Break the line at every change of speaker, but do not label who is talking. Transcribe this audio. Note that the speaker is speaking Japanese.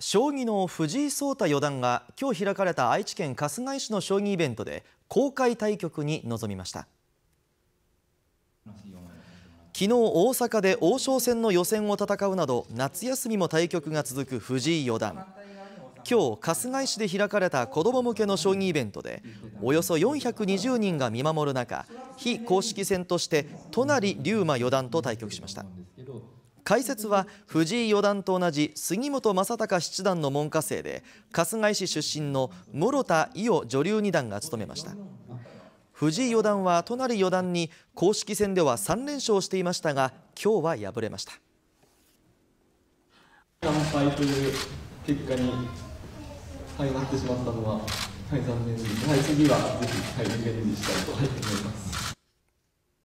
将棋の藤井聡太四段が今日開かれた愛知県春日井市の将棋イベントで公開対局に臨みました昨日大阪で王将戦の予選を戦うなど夏休みも対局が続く藤井四段今日春日井市で開かれた子ども向けの将棋イベントでおよそ420人が見守る中非公式戦として都成竜馬四段と対局しました解説は藤井四段と同じ杉本昌隆七段の門下生で春日井市出身の室田伊代女流二段が務めました藤井四段は隣四段に公式戦では3連勝していましたが今日は敗れました完敗と
いう結果に、はい、なってしまったのは、はい、残念です、はい、次はぜひ、はい、リベンジしたいと、思います